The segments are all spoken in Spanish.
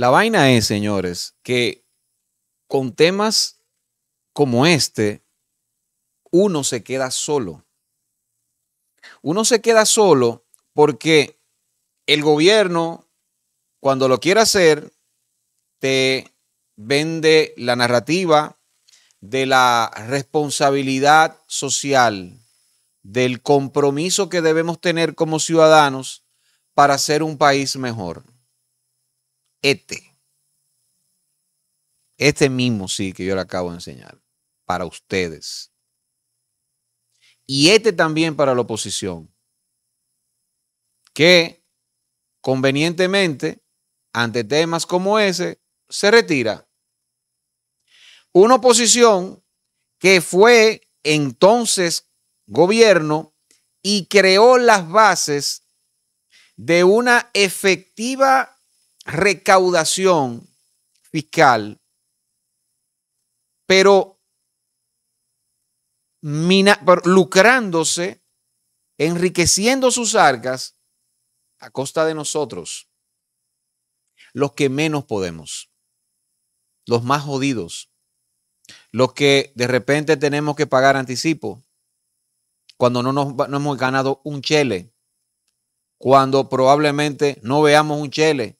La vaina es, señores, que con temas como este, uno se queda solo. Uno se queda solo porque el gobierno, cuando lo quiere hacer, te vende la narrativa de la responsabilidad social, del compromiso que debemos tener como ciudadanos para ser un país mejor este. Este mismo sí que yo le acabo de enseñar para ustedes. Y este también para la oposición. Que convenientemente, ante temas como ese, se retira. Una oposición que fue entonces gobierno y creó las bases de una efectiva recaudación fiscal, pero, lucrándose, enriqueciendo sus arcas a costa de nosotros, los que menos podemos, los más jodidos, los que de repente tenemos que pagar anticipo, cuando no, nos, no hemos ganado un chele, cuando probablemente no veamos un chele,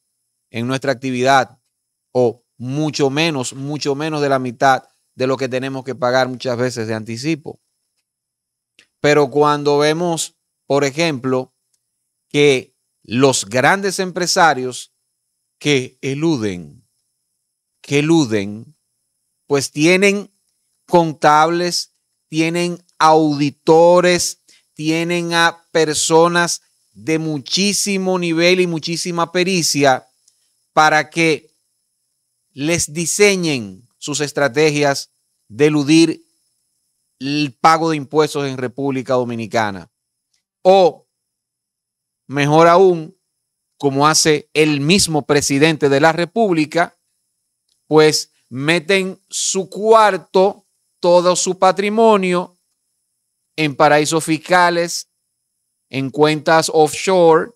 en nuestra actividad o mucho menos, mucho menos de la mitad de lo que tenemos que pagar muchas veces de anticipo. Pero cuando vemos, por ejemplo, que los grandes empresarios que eluden, que eluden, pues tienen contables, tienen auditores, tienen a personas de muchísimo nivel y muchísima pericia para que les diseñen sus estrategias de eludir el pago de impuestos en República Dominicana. O, mejor aún, como hace el mismo presidente de la República, pues meten su cuarto, todo su patrimonio en paraísos fiscales, en cuentas offshore,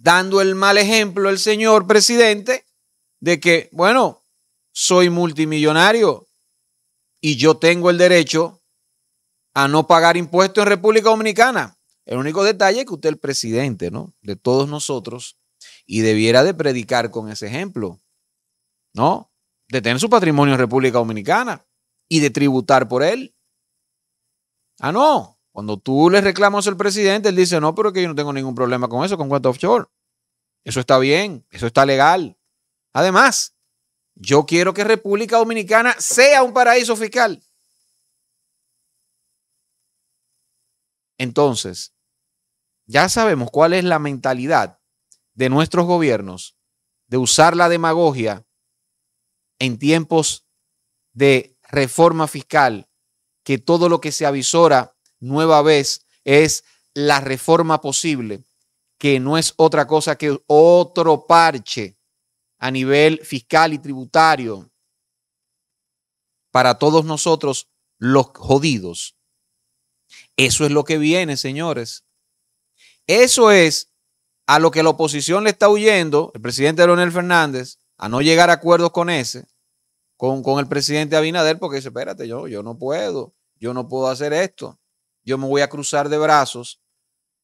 dando el mal ejemplo el señor presidente de que, bueno, soy multimillonario y yo tengo el derecho a no pagar impuestos en República Dominicana. El único detalle es que usted es el presidente, ¿no? De todos nosotros y debiera de predicar con ese ejemplo, ¿no? De tener su patrimonio en República Dominicana y de tributar por él. Ah, no. Cuando tú le reclamas al presidente, él dice, no, pero que yo no tengo ningún problema con eso, con cuenta offshore. Eso está bien, eso está legal. Además, yo quiero que República Dominicana sea un paraíso fiscal. Entonces, ya sabemos cuál es la mentalidad de nuestros gobiernos de usar la demagogia en tiempos de reforma fiscal, que todo lo que se avisora nueva vez es la reforma posible, que no es otra cosa que otro parche a nivel fiscal y tributario para todos nosotros los jodidos. Eso es lo que viene, señores. Eso es a lo que la oposición le está huyendo, el presidente Leonel Fernández, a no llegar a acuerdos con ese, con, el presidente Abinader, porque dice, espérate, yo, yo no puedo, yo no puedo hacer esto yo me voy a cruzar de brazos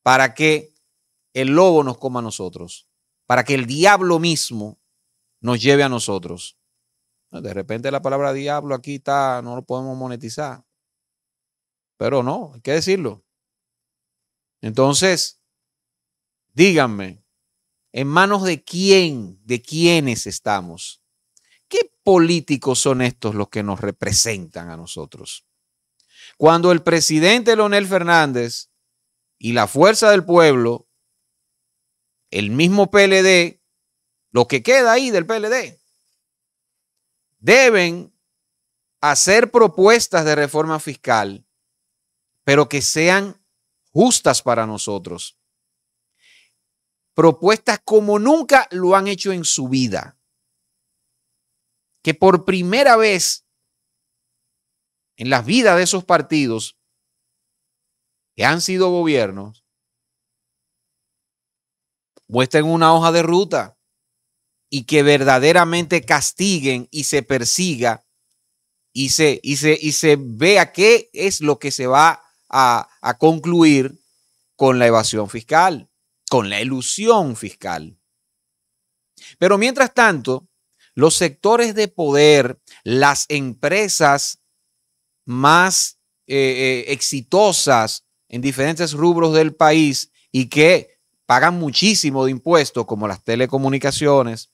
para que el lobo nos coma a nosotros, para que el diablo mismo nos lleve a nosotros. De repente la palabra diablo aquí está, no lo podemos monetizar. Pero no, hay que decirlo. Entonces, díganme, ¿en manos de quién, de quiénes estamos? ¿Qué políticos son estos los que nos representan a nosotros? Cuando el presidente Leonel Fernández y la fuerza del pueblo, el mismo PLD, lo que queda ahí del PLD, deben hacer propuestas de reforma fiscal, pero que sean justas para nosotros. Propuestas como nunca lo han hecho en su vida. Que por primera vez en las vidas de esos partidos que han sido gobiernos muestren una hoja de ruta y que verdaderamente castiguen y se persiga y se, y se vea qué es lo que se va a, a concluir con la evasión fiscal, con la ilusión fiscal. Pero mientras tanto, los sectores de poder, las empresas más eh, eh, exitosas en diferentes rubros del país y que pagan muchísimo de impuestos, como las telecomunicaciones,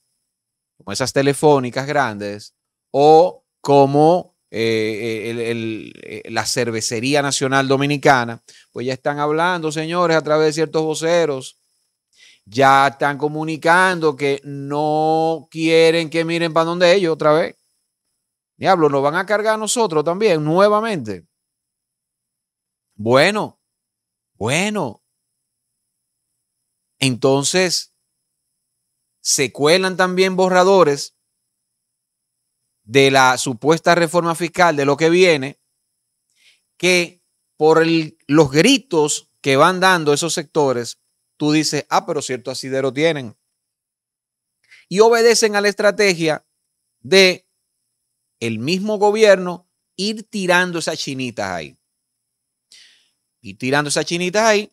como esas telefónicas grandes, o como eh, la Cervecería Nacional Dominicana, pues ya están hablando, señores, a través de ciertos voceros, ya están comunicando que no quieren que miren para donde ellos otra vez, Diablo, ¿nos van a cargar a nosotros también nuevamente? Bueno, bueno. Entonces, se cuelan también borradores de la supuesta reforma fiscal, de lo que viene, que por los gritos que van dando esos sectores, tú dices, ah, pero cierto asidero tienen. Y obedecen a la estrategia de el mismo gobierno ir tirando esas chinitas ahí. Ir tirando esas chinitas ahí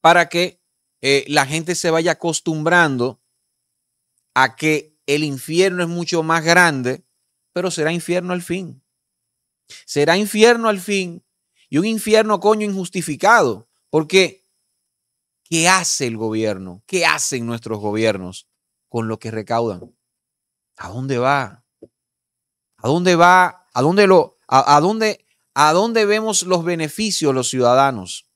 para que eh, la gente se vaya acostumbrando a que el infierno es mucho más grande, pero será infierno al fin. Será infierno al fin y un infierno coño injustificado, porque ¿qué hace el gobierno? ¿Qué hacen nuestros gobiernos con lo que recaudan? ¿A dónde va? ¿A dónde va? ¿A dónde lo a, dónde a dónde vemos los beneficios los ciudadanos?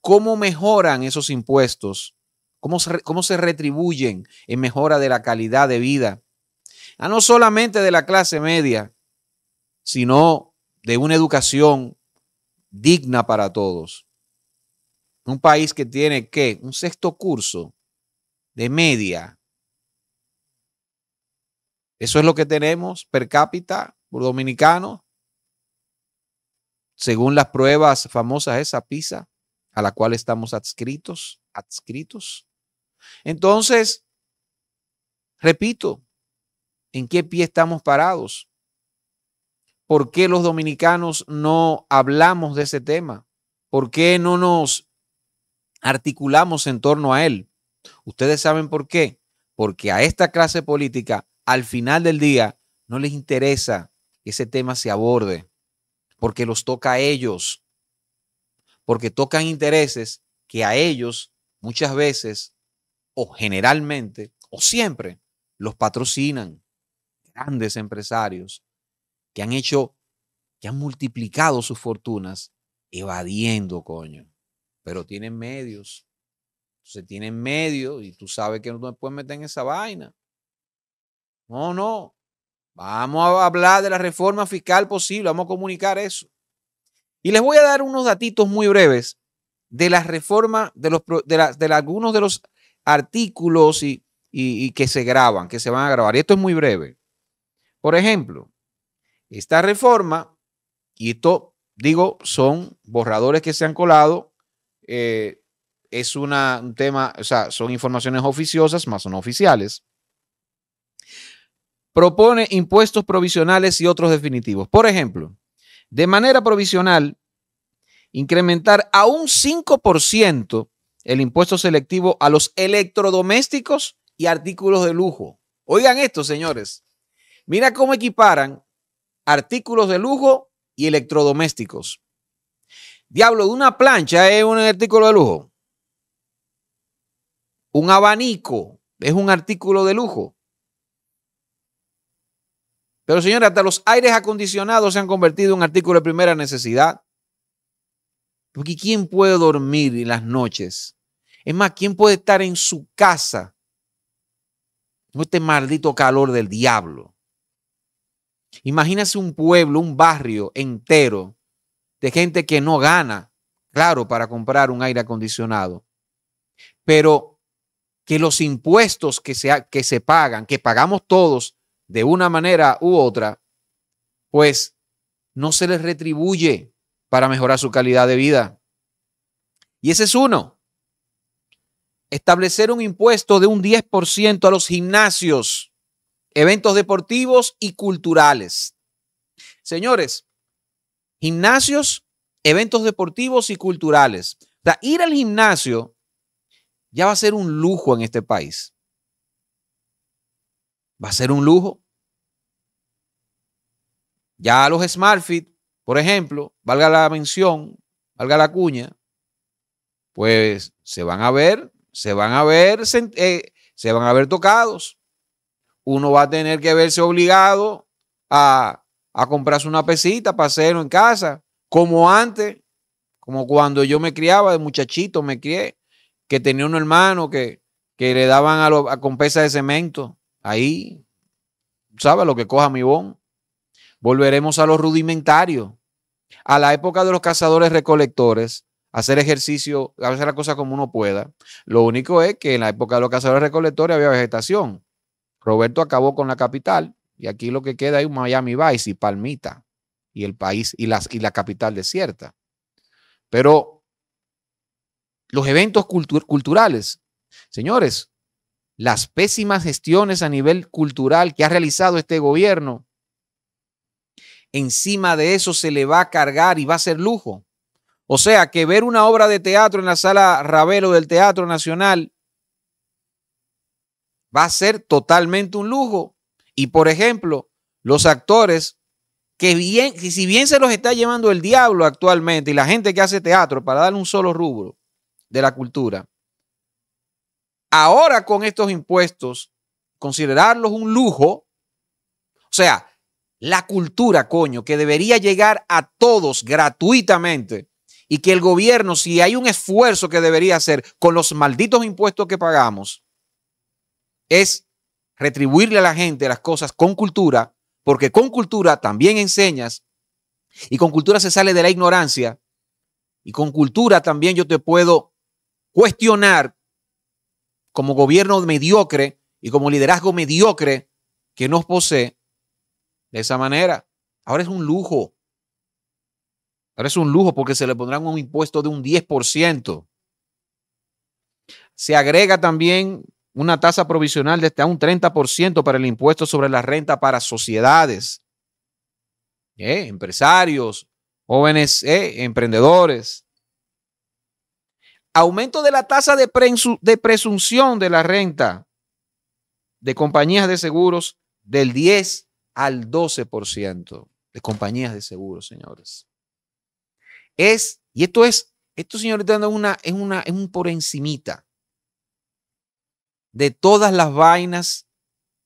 ¿Cómo mejoran esos impuestos? ¿Cómo se, ¿Cómo se retribuyen en mejora de la calidad de vida? Ah, no solamente de la clase media, sino de una educación digna para todos. Un país que tiene que un sexto curso de media eso es lo que tenemos per cápita por dominicano, según las pruebas famosas esa PISA, a la cual estamos adscritos, adscritos. Entonces, repito, ¿en qué pie estamos parados? ¿Por qué los dominicanos no hablamos de ese tema? ¿Por qué no nos articulamos en torno a él? Ustedes saben por qué. Porque a esta clase política al final del día no les interesa que ese tema se aborde, porque los toca a ellos, porque tocan intereses que a ellos muchas veces o generalmente o siempre los patrocinan grandes empresarios que han hecho, que han multiplicado sus fortunas evadiendo, coño, pero tienen medios. se tienen medios y tú sabes que no te puedes meter en esa vaina. No, no. Vamos a hablar de la reforma fiscal posible, vamos a comunicar eso. Y les voy a dar unos datitos muy breves de la reforma, de, los, de, algunos de los artículos y, que se graban, que se van a grabar. Y esto es muy breve. Por ejemplo, esta reforma, y esto digo, son borradores que se han colado, eh, es una, un tema, o sea, son informaciones oficiosas más son oficiales propone impuestos provisionales y otros definitivos. Por ejemplo, de manera provisional, incrementar a un 5% el impuesto selectivo a los electrodomésticos y artículos de lujo. Oigan esto, señores. Mira cómo equiparan artículos de lujo y electrodomésticos. Diablo, una plancha es un artículo de lujo. Un abanico es un artículo de lujo. Pero señores, hasta los aires acondicionados se han convertido en un artículo de primera necesidad. Porque ¿quién puede dormir en las noches? Es más, ¿quién puede estar en su casa con este maldito calor del diablo? Imagínese un pueblo, un barrio entero de gente que no gana, claro, para comprar un aire acondicionado, pero que los impuestos que que se pagan, que pagamos todos, de una manera u otra, pues no se les retribuye para mejorar su calidad de vida. Y ese es uno. Establecer un impuesto de un 10% a los gimnasios, eventos deportivos y culturales. Señores, gimnasios, eventos deportivos y culturales. O sea, ir al gimnasio ya va a ser un lujo en este país va a ser un lujo. Ya los SmartFit, por ejemplo, valga la mención, valga la cuña, pues se van a ver, se van a ver, eh, se, van a ver tocados. Uno va a tener que verse obligado a, a comprarse una pesita para hacerlo en casa, como antes, como cuando yo me criaba de muchachito, me crié, que tenía un hermano que, que le daban a, con pesas de cemento Ahí, ¿sabes lo que coja mi bon? Volveremos a lo rudimentario, a la época de los cazadores recolectores, hacer ejercicio, hacer la cosa como uno pueda. Lo único es que en la época de los cazadores recolectores había vegetación. Roberto acabó con la capital y aquí lo que queda es Miami Vice y Palmita y el país y, la capital desierta. Pero los eventos culturales, señores, las pésimas gestiones a nivel cultural que ha realizado este gobierno, encima de eso se le va a cargar y va a ser lujo. O sea, que ver una obra de teatro en la sala Ravelo del Teatro Nacional va a ser totalmente un lujo. Y por ejemplo, los actores que bien, que si bien se los está llevando el diablo actualmente y la gente que hace teatro, para darle un solo rubro de la cultura, Ahora con estos impuestos, considerarlos un lujo, o sea, la cultura, coño, que debería llegar a todos gratuitamente y que el gobierno, si hay un esfuerzo que debería hacer con los malditos impuestos que pagamos, es retribuirle a la gente las cosas con cultura, porque con cultura también enseñas y con cultura se sale de la ignorancia y con cultura también yo te puedo cuestionar como gobierno mediocre y como liderazgo mediocre que nos posee de esa manera. Ahora es un lujo. Ahora es un lujo porque se le pondrán un impuesto de un 10%. Se agrega también una tasa provisional de hasta un 30% para el impuesto sobre la renta para sociedades, eh, empresarios, jóvenes eh, emprendedores aumento de la tasa de, presunción de la renta de compañías de seguros del 10 al 12% de compañías de seguros, señores. Es, y esto es, esto, señores, dando una, es una, es un por encimita de todas las vainas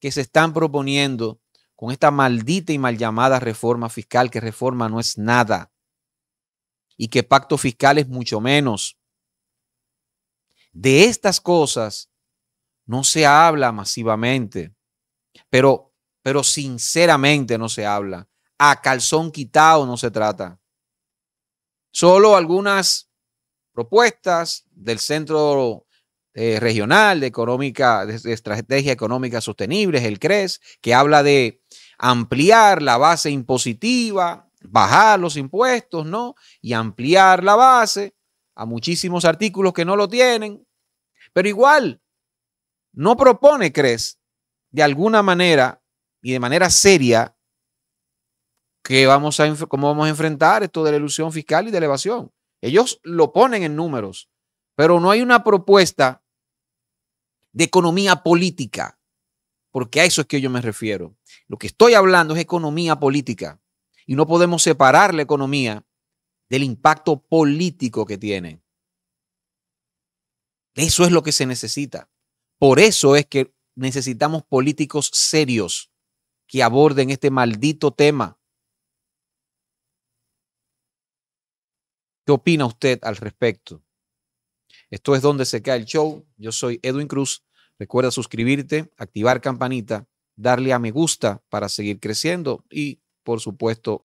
que se están proponiendo con esta maldita y mal llamada reforma fiscal, que reforma no es nada y que pacto fiscal es mucho menos. De estas cosas no se habla masivamente, pero, pero sinceramente no se habla. A calzón quitado no se trata. Solo algunas propuestas del Centro eh, Regional de, económica, de Estrategia Económica Sostenible, el CRES, que habla de ampliar la base impositiva, bajar los impuestos, ¿no? Y ampliar la base a muchísimos artículos que no lo tienen, pero igual no propone, crees, de alguna manera y de manera seria que vamos a, cómo vamos a enfrentar esto de la ilusión fiscal y de elevación. Ellos lo ponen en números, pero no hay una propuesta de economía política, porque a eso es que yo me refiero. Lo que estoy hablando es economía política y no podemos separar la economía del impacto político que tienen. Eso es lo que se necesita. Por eso es que necesitamos políticos serios que aborden este maldito tema. ¿Qué opina usted al respecto? Esto es donde se cae el show. Yo soy Edwin Cruz. Recuerda suscribirte, activar campanita, darle a me gusta para seguir creciendo y, por supuesto,